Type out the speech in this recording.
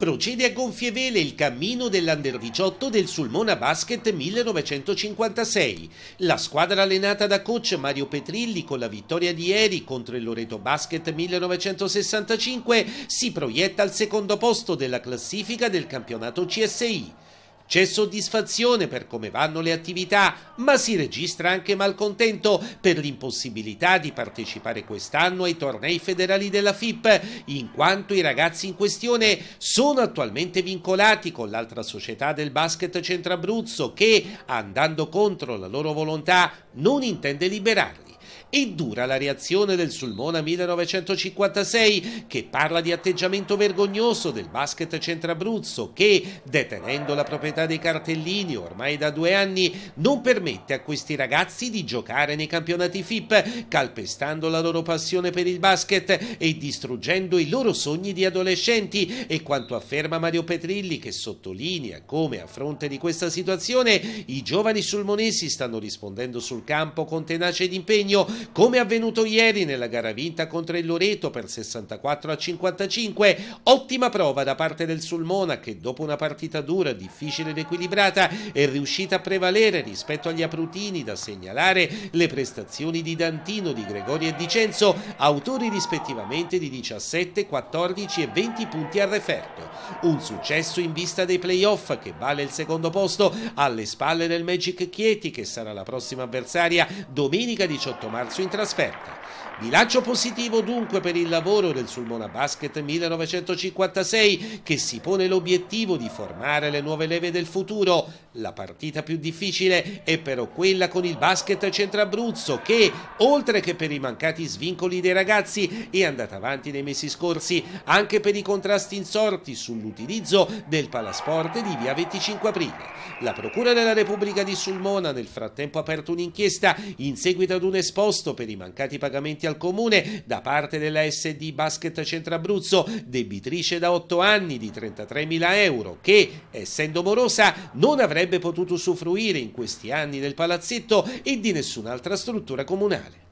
procede a gonfie vele il cammino dell'Under 18 del Sulmona Basket 1956. La squadra allenata da coach Mario Petrilli con la vittoria di ieri contro il Loreto Basket 1965 si proietta al secondo posto della classifica del campionato CSI. C'è soddisfazione per come vanno le attività, ma si registra anche malcontento per l'impossibilità di partecipare quest'anno ai tornei federali della FIP, in quanto i ragazzi in questione sono attualmente vincolati con l'altra società del basket Centrabruzzo che, andando contro la loro volontà, non intende liberarli. E dura la reazione del Sulmona 1956 che parla di atteggiamento vergognoso del basket centrabruzzo che, detenendo la proprietà dei cartellini ormai da due anni, non permette a questi ragazzi di giocare nei campionati FIP, calpestando la loro passione per il basket e distruggendo i loro sogni di adolescenti e quanto afferma Mario Petrilli che sottolinea come a fronte di questa situazione i giovani sulmonesi stanno rispondendo sul campo con tenacia ed impegno come avvenuto ieri nella gara vinta contro il Loreto per 64 a 55. Ottima prova da parte del Sulmona che dopo una partita dura, difficile ed equilibrata è riuscita a prevalere rispetto agli Aprutini da segnalare le prestazioni di Dantino, di Gregori e di Censo, autori rispettivamente di 17, 14 e 20 punti al referto. Un successo in vista dei playoff che vale il secondo posto alle spalle del Magic Chieti che sarà la prossima avversaria domenica 18 marzo Lazio in trasferta. Bilancio positivo dunque per il lavoro del Sulmona Basket 1956 che si pone l'obiettivo di formare le nuove leve del futuro, la partita più difficile è però quella con il basket Centrabruzzo che, oltre che per i mancati svincoli dei ragazzi, è andata avanti nei mesi scorsi anche per i contrasti insorti sull'utilizzo del palasport di via 25 aprile. La Procura della Repubblica di Sulmona ha nel frattempo aperto un'inchiesta in seguito ad un esposto per i mancati pagamenti al comune da parte della SD Basket Centrabruzzo, debitrice da 8 anni di 33.000 euro, che, essendo morosa, non avrebbe avrebbe potuto usufruire in questi anni del palazzetto e di nessun'altra struttura comunale.